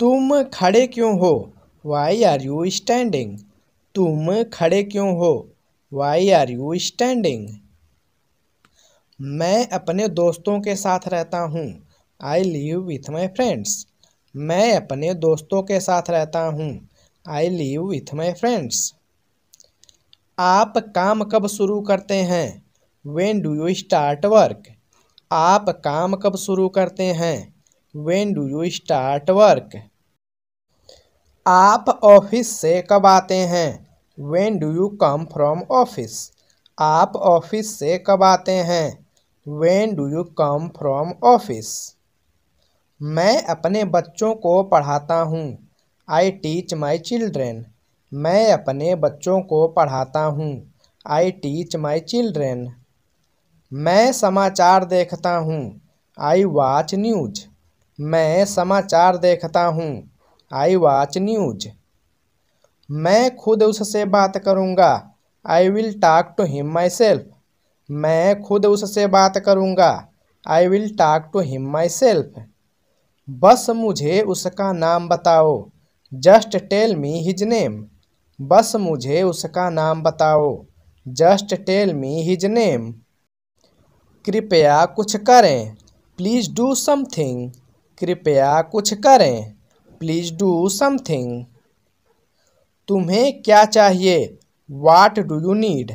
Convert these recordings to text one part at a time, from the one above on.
तुम खड़े क्यों हो वाई आर यू स्टैंडिंग तुम खड़े क्यों हो वाई आर यू स्टैंडिंग मैं अपने दोस्तों के साथ रहता हूँ I live with my friends मैं अपने दोस्तों के साथ रहता हूँ I live with my friends आप काम कब शुरू करते हैं when do you start work आप काम कब शुरू करते हैं when do you start work आप ऑफिस से कब आते हैं when do you come from office आप ऑफिस से कब आते हैं when do you come from office मैं अपने बच्चों को पढ़ाता हूँ आई टीच माई चिल्ड्रेन मैं अपने बच्चों को पढ़ाता हूँ आई टीच माई चिल्ड्रेन मैं समाचार देखता हूँ आई वॉच न्यूज मैं समाचार देखता हूँ आई वॉच न्यूज मैं खुद उससे बात करूँगा I will talk to him myself मैं खुद उससे बात करूँगा I will talk to him myself बस मुझे उसका नाम बताओ just tell me his name बस मुझे उसका नाम बताओ just tell me his name कृपया कुछ करें प्लीज़ डू समथिंग कृपया कुछ करें प्लीज़ डू समथिंग तुम्हें क्या चाहिए वाट डू यू नीड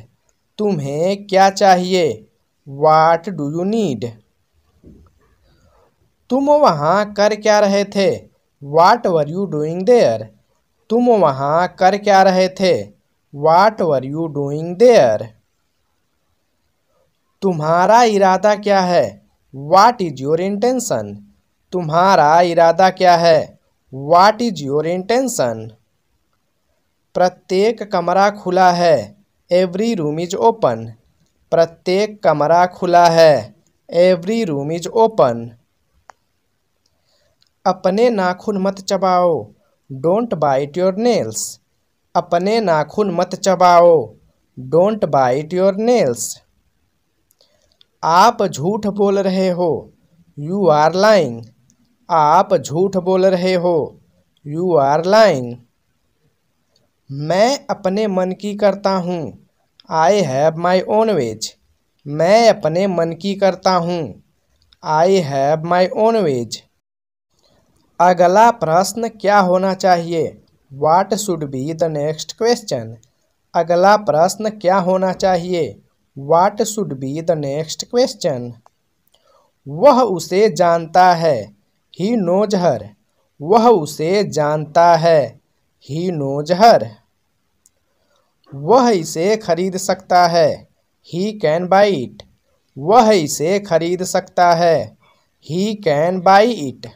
तुम्हें क्या चाहिए वाट डू यू नीड तुम वहाँ कर क्या रहे थे what were you doing there तुम वहाँ कर क्या रहे थे what were you doing there तुम्हारा इरादा क्या है वाट इज़ योर इंटेंसन तुम्हारा इरादा क्या है वाट इज योर इंटेंशन प्रत्येक कमरा खुला है एवरी रूम इज ओपन प्रत्येक कमरा खुला है एवरी रूम इज ओपन अपने नाखून मत चबाओ डोंट बाइट योर नेल्स अपने नाखून मत चबाओ डोंट बाइट योर नेल्स आप झूठ बोल रहे हो यू आर लाइंग आप झूठ बोल रहे हो यू आर लाइंग मैं अपने मन की करता हूँ I have my own ways मैं अपने मन की करता हूँ I have my own ways अगला प्रश्न क्या होना चाहिए what should be the next question अगला प्रश्न क्या होना चाहिए what should be the next question वह उसे जानता है ही नोज हर वह उसे जानता है ही नोज हर वह इसे खरीद सकता है ही कैन बाई इट वह इसे खरीद सकता है ही कैन बाई इट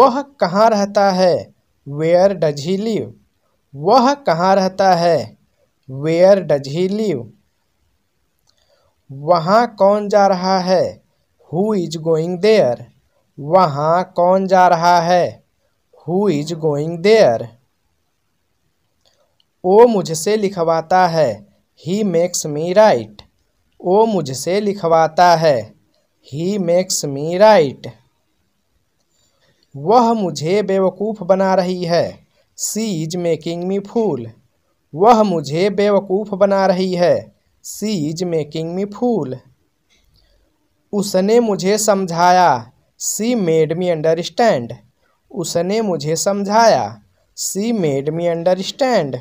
वह कहाँ रहता है वेयर डज ही लिव वह कहाँ रहता है वेयर डज ही लिव वहाँ कौन जा रहा है हु इज गोइंग देयर वहाँ कौन जा रहा है हु इज गोइंग देयर ओ मुझसे लिखवाता है ही मेक्स मी राइट ओ मुझसे लिखवाता है ही मेक्स मी राइट वह मुझे बेवकूफ़ बना रही है सी इज मेकिंग मी फूल वह मुझे बेवकूफ़ बना रही है सी इज मेकिंग मी फूल उसने मुझे समझाया सी मेड मी अंडरस्टैंड उसने मुझे समझाया सी मेड मी अंडरस्टैंड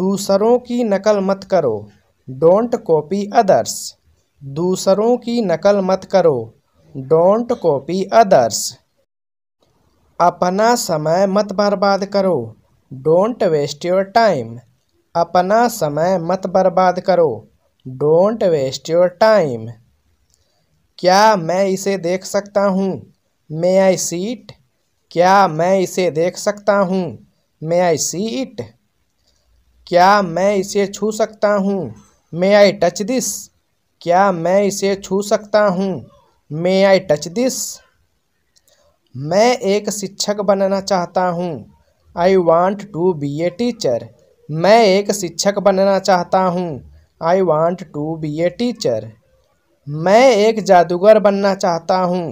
दूसरों की नकल मत करो डोंट कॉपी अदर्स दूसरों की नकल मत करो डोंट कॉपी अदर्स अपना समय मत बर्बाद करो डोंट वेस्ट योर टाइम अपना समय मत बर्बाद करो डोंट वेस्ट योर टाइम क्या मैं इसे देख सकता हूँ मे आई सीट क्या मैं इसे देख सकता हूँ मे आई सीट क्या मैं इसे छू सकता हूँ मे आई टच दिस क्या मैं इसे छू सकता हूँ मे आई टच दिस मैं एक शिक्षक बनना चाहता हूँ I want to be a teacher मैं एक शिक्षक बनना चाहता हूँ I want to be a teacher मैं एक जादूगर बनना चाहता हूँ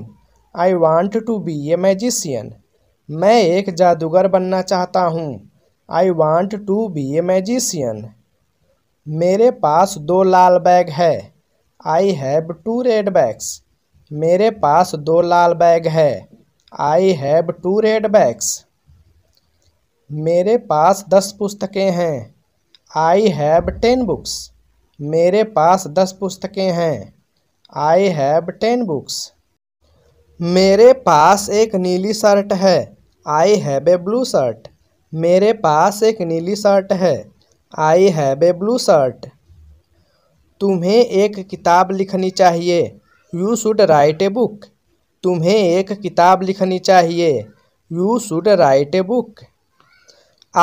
I want to be a magician मैं एक जादूगर बनना चाहता हूँ I want to be a magician मेरे पास दो लाल बैग है I have two red bags मेरे पास दो लाल बैग है I have two red bags मेरे पास दस पुस्तकें हैं आई हैव टेन बुक्स मेरे पास दस पुस्तकें हैं आई हैव टेन बुक्स मेरे पास एक नीली शर्ट है I have a blue shirt मेरे पास एक नीली शर्ट है I have a blue shirt तुम्हें एक किताब लिखनी चाहिए you should write a book तुम्हें एक किताब लिखनी चाहिए you should write a book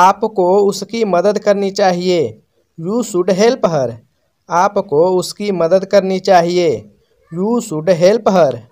आपको उसकी मदद करनी चाहिए यू शुड हेल्प हर आपको उसकी मदद करनी चाहिए यू शुड हेल्प हर